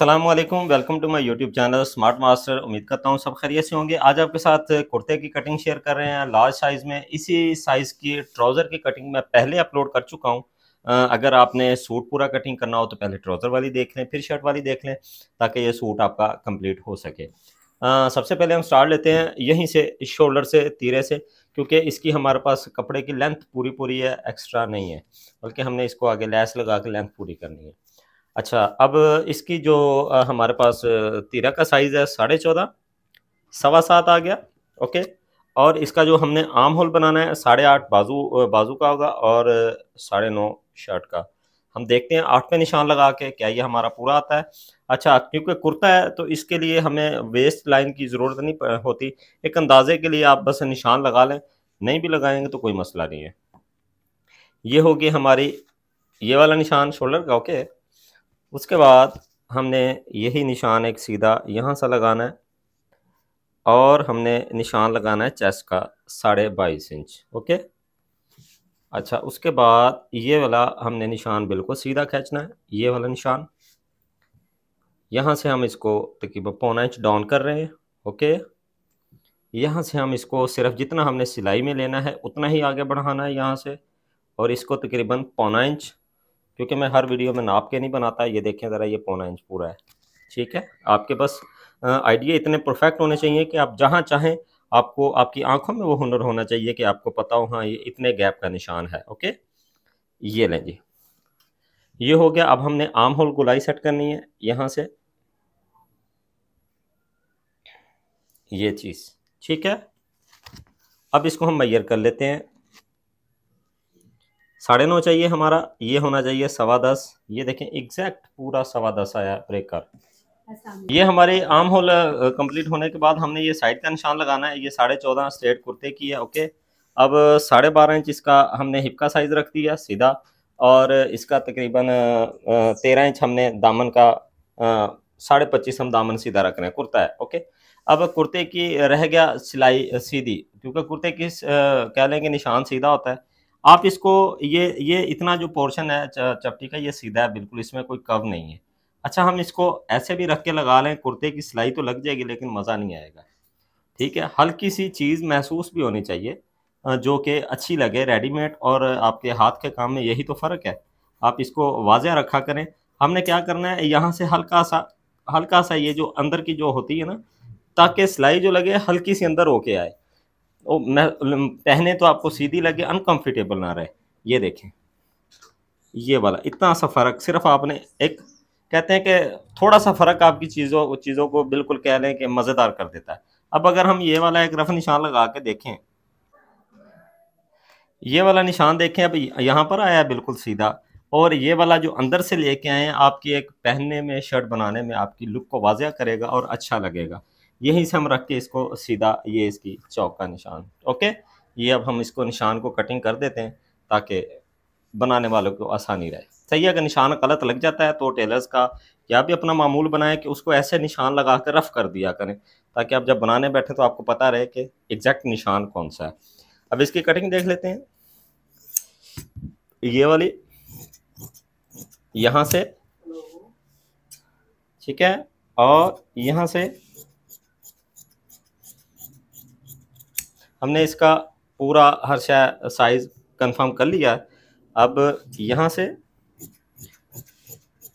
Aslam welcome to my YouTube channel Smart Master उम्मीद करता हूँ सब खैरियत से होंगे आज आपके साथ कुर्ते की कटिंग शेयर कर रहे हैं लार्ज साइज़ में इसी साइज़ की ट्राउज़र की कटिंग मैं पहले अपलोड कर चुका हूँ अगर आपने सूट पूरा कटिंग करना हो तो पहले ट्राउज़र वाली देख लें फिर शर्ट वाली देख लें ताकि ये सूट आपका कम्प्लीट हो सके आ, सबसे पहले हम स्टार्ट लेते हैं यहीं से शोल्डर से तीरे से क्योंकि इसकी हमारे पास कपड़े की लेंथ पूरी पूरी है एक्स्ट्रा नहीं है बल्कि हमने इसको आगे लैस लगा के लेंथ पूरी करनी है अच्छा अब इसकी जो हमारे पास तीरा का साइज़ है साढ़े चौदह सवा सात आ गया ओके और इसका जो हमने आम होल बनाना है साढ़े आठ बाजू बाजू का होगा और साढ़े नौ शर्ट का हम देखते हैं आठ पे निशान लगा के क्या ये हमारा पूरा आता है अच्छा क्योंकि कुर्ता है तो इसके लिए हमें वेस्ट लाइन की ज़रूरत नहीं होती एक अंदाजे के लिए आप बस निशान लगा लें नहीं भी लगाएंगे तो कोई मसला नहीं है ये होगी हमारी ये वाला निशान शोल्डर का ओके उसके बाद हमने यही निशान एक सीधा यहाँ सा लगाना है और हमने निशान लगाना है चेस्ट का साढ़े बाईस इंच ओके अच्छा उसके बाद ये वाला हमने निशान बिल्कुल सीधा खींचना है ये वाला निशान यहाँ से हम इसको तकरीबन पौना इंच डाउन कर रहे हैं ओके यहाँ से हम इसको सिर्फ जितना हमने सिलाई में लेना है उतना ही आगे बढ़ाना है यहाँ से और इसको तकरीबन पौना इंच क्योंकि मैं हर वीडियो में नाप के नहीं बनाता ये देखें ज़रा ये पौना इंच पूरा है ठीक है आपके बस आइडिया इतने परफेक्ट होने चाहिए कि आप जहाँ चाहें आपको आपकी आंखों में वो हुनर होना चाहिए कि आपको पता हो हाँ ये इतने गैप का निशान है ओके ये लें जी ये हो गया अब हमने आम होल गुलाई सेट करनी है यहाँ से ये चीज़ ठीक है अब इसको हम मैयर कर लेते हैं साढ़े नौ चाहिए हमारा ये होना चाहिए सवा दस ये देखें एग्जैक्ट पूरा सवा दस आया ब्रेकर ये हमारे आम होल कंप्लीट होने के बाद हमने ये साइड का निशान लगाना है ये साढ़े चौदह स्ट्रेट कुर्ते की है ओके अब साढ़े बारह इंच इसका हमने हिप का साइज़ रख दिया सीधा और इसका तकरीबन तेरह इंच हमने दामन का साढ़े पच्चीस हम दामन सीधा रख रहे हैं कुर्ता है ओके अब कुर्ते की रह गया सिलाई सीधी क्योंकि कुर्ते की कह लें कि निशान सीधा होता है आप इसको ये ये इतना जो पोर्शन है चपटी का ये सीधा है बिल्कुल इसमें कोई कव नहीं है अच्छा हम इसको ऐसे भी रख के लगा लें कुर्ते की सिलाई तो लग जाएगी लेकिन मज़ा नहीं आएगा ठीक है हल्की सी चीज़ महसूस भी होनी चाहिए जो कि अच्छी लगे रेडीमेड और आपके हाथ के काम में यही तो फ़र्क है आप इसको वाजह रखा करें हमने क्या करना है यहाँ से हल्का सा हल्का सा ये जो अंदर की जो होती है ना ताकि सिलाई जो लगे हल्की सी अंदर होके आए न पहने तो आपको सीधी लगे अनकंफर्टेबल ना रहे ये देखें ये वाला इतना सा फ़र्क सिर्फ आपने एक कहते हैं कि थोड़ा सा फ़र्क आपकी चीज़ों चीज़ों को बिल्कुल कह लें कि मज़ेदार कर देता है अब अगर हम ये वाला एक रफ निशान लगा के देखें ये वाला निशान देखें अब यहाँ पर आया बिल्कुल सीधा और ये वाला जो अंदर से लेके आए हैं आपकी एक पहनने में शर्ट बनाने में आपकी लुक को वाजिया करेगा और अच्छा लगेगा यहीं से हम रख के इसको सीधा ये इसकी चौक का निशान ओके ये अब हम इसको निशान को कटिंग कर देते हैं ताकि बनाने वालों को आसानी रहे सही है अगर निशान गलत लग जाता है तो टेलर्स का या भी अपना मामूल बनाए कि उसको ऐसे निशान लगा कर रफ़ कर दिया करें ताकि आप जब बनाने बैठे तो आपको पता रहे कि एग्जैक्ट निशान कौन सा है अब इसकी कटिंग देख लेते हैं ये वाली यहाँ से ठीक है और यहाँ से हमने इसका पूरा हर शायद साइज कंफर्म कर लिया अब यहाँ से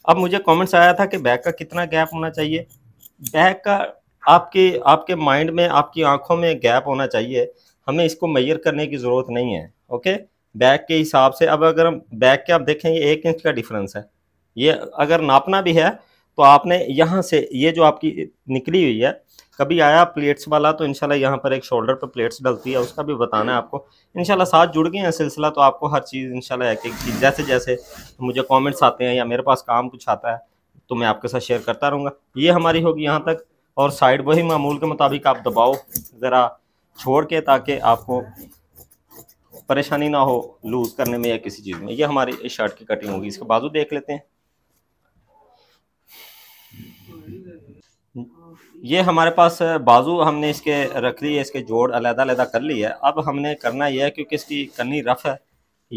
अब मुझे कमेंट्स आया था कि बैक का कितना गैप होना चाहिए बैक का आपके आपके माइंड में आपकी आंखों में गैप होना चाहिए हमें इसको मैयर करने की ज़रूरत नहीं है ओके बैक के हिसाब से अब अगर हम बैक के आप देखें ये एक इंच का डिफरेंस है ये अगर नापना भी है तो आपने यहाँ से ये जो आपकी निकली हुई है कभी आया प्लेट्स वाला तो इनशाला यहाँ पर एक शोल्डर पर प्लेट्स डलती है उसका भी बताना है आपको इनशाला साथ जुड़ गए हैं सिलसिला तो आपको हर चीज़ इनशाला एक एक चीज़ जैसे जैसे मुझे कॉमेंट्स आते हैं या मेरे पास काम कुछ आता है तो मैं आपके साथ शेयर करता रहूँगा ये हमारी होगी यहाँ तक और साइड वही मामूल के मुताबिक आप दबाओ ज़रा छोड़ के ताकि आपको परेशानी ना हो लूज़ करने में या किसी चीज़ में ये हमारी शर्ट की कटिंग होगी इसके बाजू देख लेते हैं ये हमारे पास बाजू हमने इसके रख लिए इसके जोड़ अलहदा अलहदा कर ली है अब हमने करना यह है क्योंकि इसकी कन्नी रफ है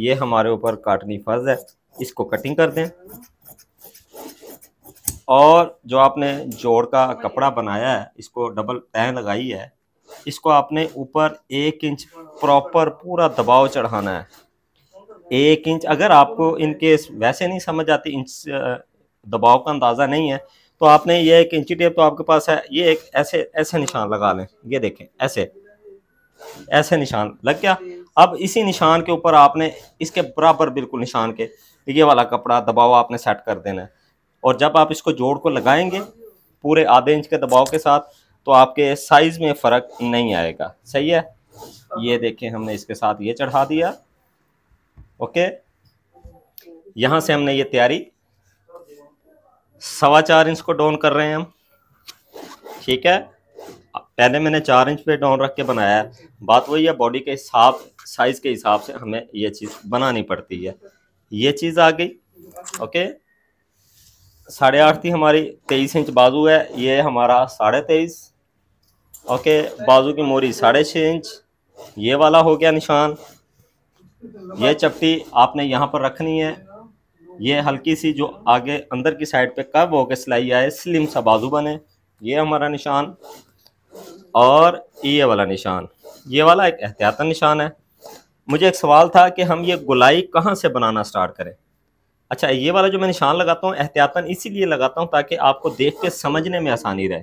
ये हमारे ऊपर काटनी फर्ज है इसको कटिंग कर दें और जो आपने जोड़ का कपड़ा बनाया है इसको डबल तह लगाई है इसको आपने ऊपर एक इंच प्रॉपर पूरा दबाव चढ़ाना है एक इंच अगर आपको इनकेस वैसे नहीं समझ आती इंच दबाव का अंदाज़ा नहीं है तो आपने ये एक इंची टेप तो आपके पास है ये एक ऐसे ऐसे निशान लगा लें ये देखें ऐसे ऐसे निशान लग गया अब इसी निशान के ऊपर आपने इसके बराबर बिल्कुल निशान के ये वाला कपड़ा दबाव आपने सेट कर देना है और जब आप इसको जोड़ को लगाएंगे पूरे आधे इंच के दबाव के साथ तो आपके साइज में फ़र्क नहीं आएगा सही है ये देखें हमने इसके साथ ये चढ़ा दिया ओके यहां से हमने ये तैयारी सवा चार इंच को डाउन कर रहे हैं हम ठीक है पहले मैंने चार इंच पे डाउन रख के बनाया है बात वही है बॉडी के हिसाब साइज के हिसाब से हमें ये चीज़ बनानी पड़ती है ये चीज़ आ गई ओके साढ़े आठ थी हमारी तेईस इंच बाजू है ये हमारा साढ़े तेईस ओके बाजू की मोरी साढ़े छः इंच ये वाला हो गया निशान ये चपटी आपने यहाँ पर रखनी है ये हल्की सी जो आगे अंदर की साइड पे कब होकर सिलाई आए स्लिम सा बाजू बने ये हमारा निशान और ये वाला निशान ये वाला एक एहतियातन निशान है मुझे एक सवाल था कि हम ये गुलाई कहाँ से बनाना स्टार्ट करें अच्छा ये वाला जो मैं निशान लगाता हूँ एहतियातन इसीलिए लगाता हूँ ताकि आपको देख के समझने में आसानी रहे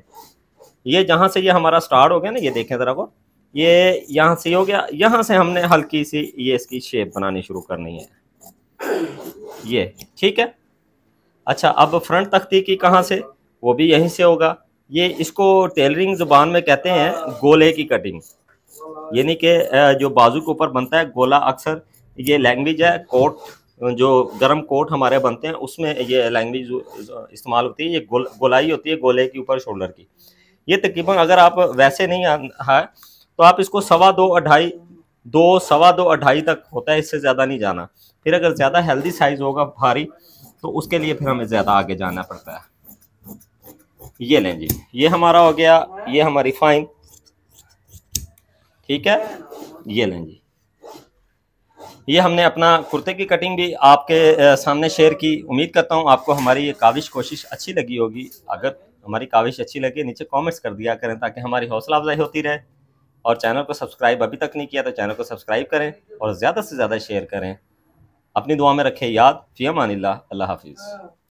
ये जहाँ से ये हमारा स्टार्ट हो गया ना ये देखें ज़रा को ये यहाँ से हो गया यहाँ से हमने हल्की सी ये इसकी शेप बनानी शुरू करनी है ये ठीक है अच्छा अब फ्रंट तख्ती की कहाँ से वो भी यहीं से होगा ये इसको टेलरिंग जुबान में कहते हैं गोले की कटिंग यानी कि जो बाजू के ऊपर बनता है गोला अक्सर ये लैंग्वेज है कोट जो गर्म कोट हमारे बनते हैं उसमें ये लैंग्वेज इस्तेमाल होती है ये गोल गोलाई होती है गोले के ऊपर शोल्डर की ये तकरीबन अगर आप वैसे नहीं है तो आप इसको सवा दो अढ़ाई दो सवा दो अढ़ाई तक होता है इससे ज़्यादा नहीं जाना फिर अगर ज़्यादा हेल्दी साइज़ होगा भारी तो उसके लिए फिर हमें ज़्यादा आगे जाना पड़ता है ये लें जी ये हमारा हो गया ये हमारी फाइन ठीक है ये लें जी ये हमने अपना कुर्ते की कटिंग भी आपके सामने शेयर की उम्मीद करता हूँ आपको हमारी ये काविश कोशिश अच्छी लगी होगी अगर हमारी काविश अच्छी लगे नीचे कमेंट्स कर दिया करें ताकि हमारी हौसला अफजाई होती रहे और चैनल को सब्सक्राइब अभी तक नहीं किया तो चैनल को सब्सक्राइब करें और ज़्यादा से ज़्यादा शेयर करें अपनी दुआ में रखें याद फ़ियमान अल्लाह हाफिज़